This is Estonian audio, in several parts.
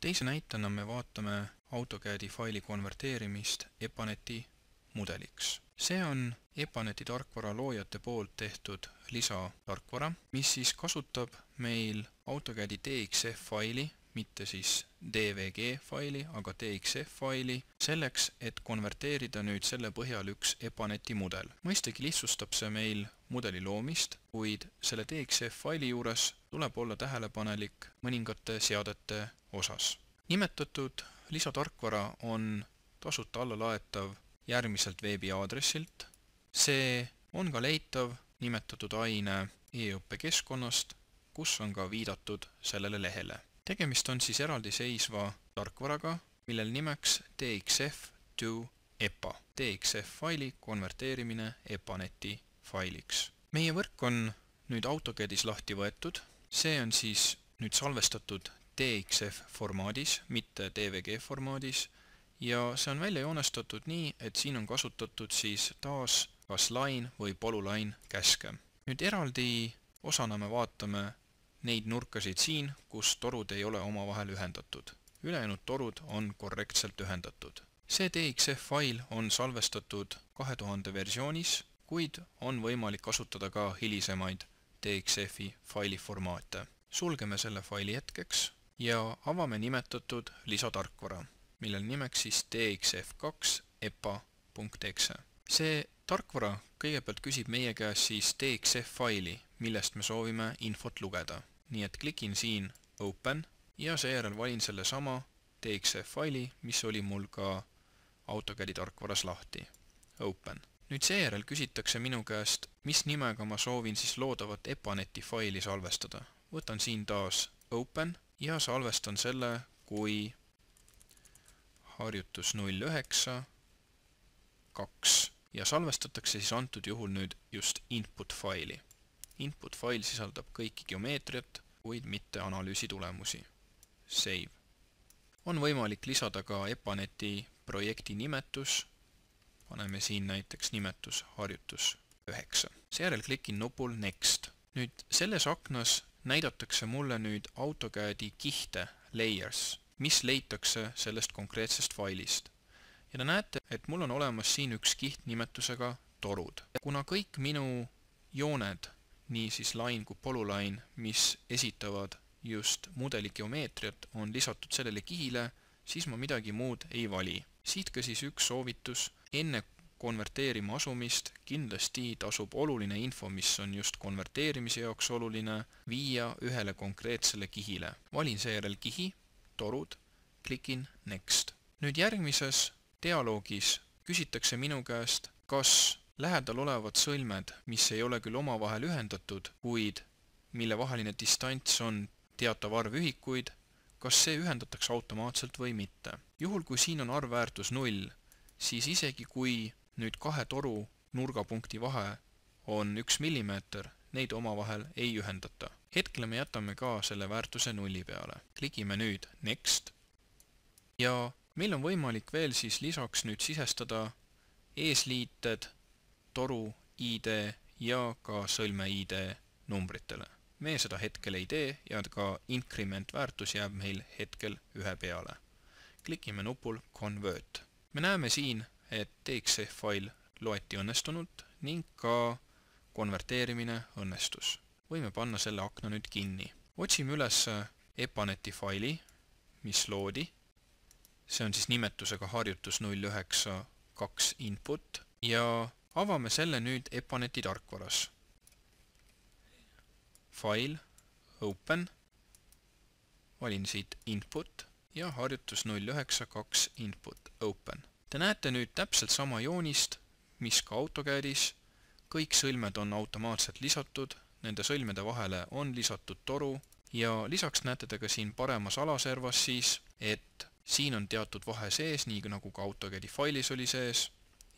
teise näitena me vaatame AutoCAD-i faili konverteerimist EPANET-i mudeliks. see on EPANET-i tarkvara loojate poolt tehtud lisatarkvara, mis siis kasutab meil AutoCAD-i DXF faili, mitte siis DVG faili, aga DXF faili, selleks, et konverteerida nüüd selle põhjal üks EPANET-i mudel. mõistagi lihtsustab see meil mudeli loomist, kuid selle DXF faili juures tuleb olla tähelepanelik mõningate seadete osas. nimetatud lisatarkvara on tasuta alla laetav järgmiselt veebiaadressilt. see on ka leitav nimetatud aine e-õppekeskkonnast, kus on ka viidatud sellele lehele. tegemist on siis eraldiseisva tarkvaraga, millel nimeks TXF to EPA. TXF faili konverteerimine EPANeti failiks. meie võrk on nüüd AutoCAD-is lahti võetud, see on siis nüüd salvestatud TXF formaadis, mitte TVG formaadis ja see on välja joonestatud nii, et siin on kasutatud siis taas kas line või polulain käske. nüüd eraldi osana me vaatame neid nurkasid siin, kus torud ei ole omavahel ühendatud. ülejäänud torud on korrektselt ühendatud. see TXF fail on salvestatud kahe tuhande versioonis, kuid on võimalik kasutada ka hilisemaid TXF-i faili formaate. sulgeme selle faili hetkeks ja avame nimetatud lisatarkvara, millel nimeks siis txf2 epa.exe. see tarkvara kõigepealt küsib meie käest siis txf faili, millest me soovime infot lugeda. nii et klikin siin Open ja seejärel valin sellesama txf faili, mis oli mul ka AutoCAD-i tarkvaras lahti. Open. nüüd seejärel küsitakse minu käest, mis nimega ma soovin siis loodavat EPANET-i faili salvestada. võtan siin taas Open ja salvestan selle kui harjutus null üheksa, kaks ja salvestatakse siis antud juhul nüüd just input faili. Input fail sisaldab kõiki geomeetriat, kuid mitte analüüsi tulemusi. Save. On võimalik lisada ka EPANETi projekti nimetus. Paneme siin näiteks nimetus harjutus 9. Seejärel klikin nupul Next. Nüüd selles aknas näidatakse mulle nüüd AutoCAD-i kihte layers, mis leitakse sellest konkreetsest failist. ja te näete, et mul on olemas siin üks kiht nimetusega torud. kuna kõik minu jooned, nii siis line kui polulain, mis esitavad just mudeli geomeetriat, on lisatud sellele kihile, siis ma midagi muud ei vali. siit ka siis üks soovitus, enne konverteerima asumist, kindlasti tasub oluline info, mis on just konverteerimise jaoks oluline, viia ühele konkreetsele kihile. valin seejärel kihi, torud, klikin Next. nüüd järgmises dialoogis küsitakse minu käest, kas lähedal olevad sõlmed, mis ei ole küll omavahel ühendatud, kuid mille vaheline distants on teatav arv ühikuid, kas see ühendatakse automaatselt või mitte. juhul, kui siin on arvväärtus null, siis isegi kui nüüd kahe toru nurgapunkti vahe on üks millimeeter, neid omavahel ei ühendata. hetkel me jätame ka selle väärtuse nulli peale. klikime nüüd Next ja meil on võimalik veel siis lisaks nüüd sisestada eesliited, toru ID ja ka sõlme ID numbritele. me seda hetkel ei tee ja ka increment väärtus jääb meil hetkel ühe peale. klikime nupul Convert. me näeme siin, et TXF fail loeti õnnestunult ning ka konverteerimine õnnestus. võime panna selle akna nüüd kinni. otsime üles EPANET-i faili, mis loodi. see on siis nimetusega harjutus null üheksa kaks input ja avame selle nüüd EPANET-i tarkvaras. fail, open, valin siit input ja harjutus null üheksa kaks input, open Te näete nüüd täpselt sama joonist, mis ka AutoCADis. kõik sõlmed on automaatselt lisatud, nende sõlmede vahele on lisatud toru ja lisaks näete te ka siin paremas alaservas siis, et siin on teatud vahe sees, nii nagu ka AutoCADi failis oli sees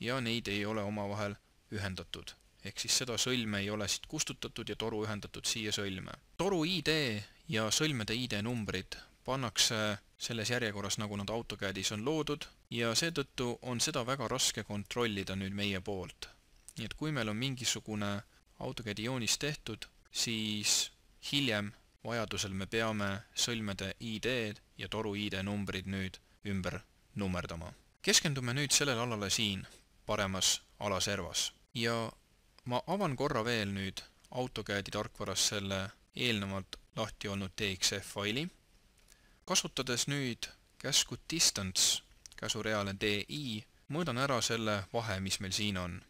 ja neid ei ole omavahel ühendatud. ehk siis seda sõlme ei ole siit kustutatud ja toru ühendatud siia sõlme. toru ID ja sõlmede ID numbrid pannakse selles järjekorras, nagu nad AutoCADis on loodud ja seetõttu on seda väga raske kontrollida nüüd meie poolt. nii et kui meil on mingisugune AutoCAD-i joonis tehtud, siis hiljem vajadusel me peame sõlmede ID-d ja toru ID numbrid nüüd ümber nummerdama. keskendume nüüd sellele alale siin paremas alaservas ja ma avan korra veel nüüd AutoCAD-i tarkvaras selle eelnevalt lahti olnud TXF faili, kasutades nüüd käsku distance käsureal on DI, mõõdan ära selle vahe, mis meil siin on.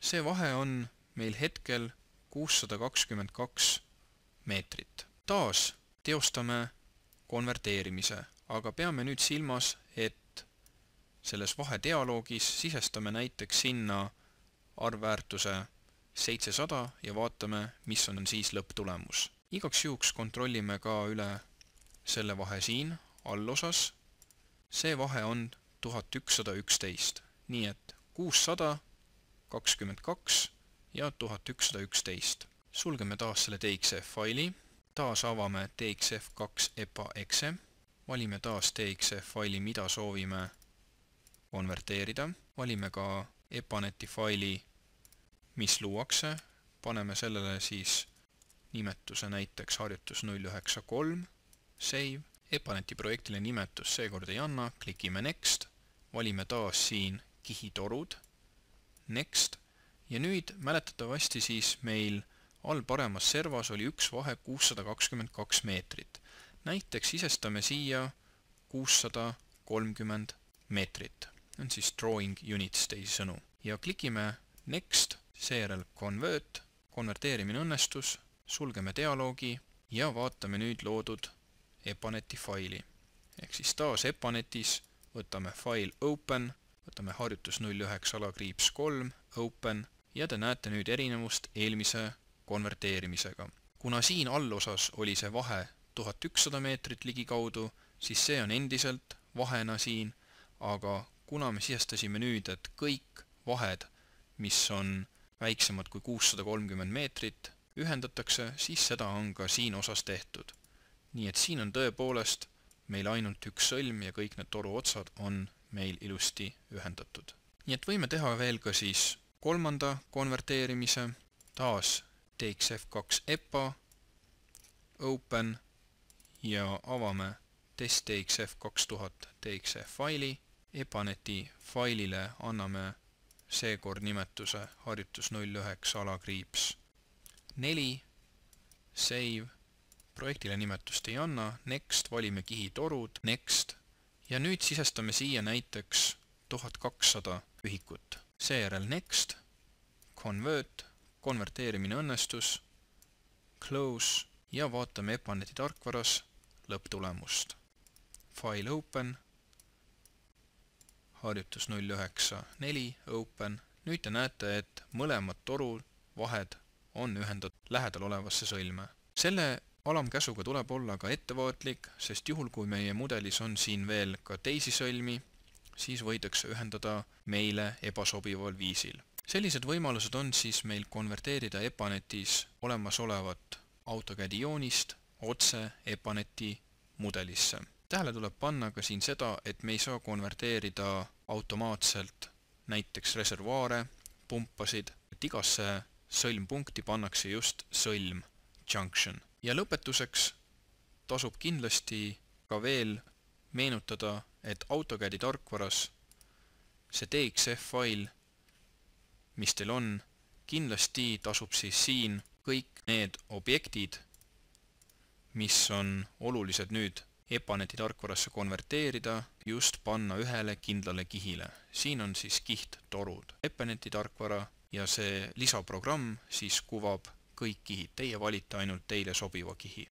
see vahe on meil hetkel kuussada kakskümmend kaks meetrit. taas teostame konverteerimise, aga peame nüüd silmas, et selles vahedialoogis sisestame näiteks sinna arvväärtuse seitsesada ja vaatame, mis on siis lõpptulemus. igaks juhuks kontrollime ka üle selle vahe siin allosas. see vahe on tuhat ükssada üksteist, nii et kuussada, kakskümmend kaks ja tuhat ükssada üksteist. sulgeme taas selle TXF faili, taas avame TXF kaks EPA exe, valime taas TXF faili, mida soovime konverteerida, valime ka EPANETi faili, mis luuakse, paneme sellele siis nimetuse näiteks harjutus null üheksa kolm, save, EPANETi projektile nimetust seekord ei anna, klikime next valime taas siin kihitorud, next ja nüüd mäletatavasti siis meil all paremas servas oli üks vahe kuussada kakskümmend kaks meetrit. näiteks sisestame siia kuussada kolmkümmend meetrit, on siis drawing units teisisõnu ja klikime next, seejärel convert, konverteerimine õnnestus, sulgeme dialoogi ja vaatame nüüd loodud EPANETi faili. ehk siis taas EPANETis võtame fail open, võtame harjutus null üheksa alakriips kolm, open ja te näete nüüd erinevust eelmise konverteerimisega. kuna siin allosas oli see vahe tuhat ükssada meetrit ligikaudu, siis see on endiselt vahena siin, aga kuna me sisestasime nüüd, et kõik vahed, mis on väiksemad kui kuussada kolmkümmend meetrit, ühendatakse, siis seda on ka siin osas tehtud. nii et siin on tõepoolest meil ainult üks sõlm ja kõik need toruotsad on meil ilusti ühendatud. nii et võime teha veel ka siis kolmanda konverteerimise, taas teeks F2 EPA, open ja avame testtxf kaks tuhat txf faili. Epaneti failile anname seekord nimetuse harjutus null üheksa alakriips neli, save projektile nimetust ei anna, next, valime kihi torud, next ja nüüd sisestame siia näiteks tuhat kakssada ühikut. seejärel next, convert, konverteerimine õnnestus, close ja vaatame EPANETi tarkvaras lõpptulemust. File open, harjutus null üheksa neli open, nüüd te näete, et mõlemad toru vahed on ühendatud lähedal olevasse sõlme. selle alamkäsuga tuleb olla ka ettevaatlik, sest juhul, kui meie mudelis on siin veel ka teisi sõlmi, siis võidakse ühendada meile ebasobival viisil. sellised võimalused on siis meil konverteerida EPANETis olemasolevat AutoCAD-i joonist otse EPANETi mudelisse. tähele tuleb panna ka siin seda, et me ei saa konverteerida automaatselt näiteks reservuaare, pumpasid, et igasse sõlmpunkti pannakse just sõlm, junction ja lõpetuseks tasub kindlasti ka veel meenutada, et AutoCAD-i tarkvaras see DXF fail, mis teil on, kindlasti tasub siis siin kõik need objektid, mis on olulised nüüd EPANETi tarkvarasse konverteerida, just panna ühele kindlale kihile. siin on siis kiht torud, EPANETi tarkvara ja see lisaprogramm siis kuvab kõik kihid, teie valite ainult teile sobiva kihi.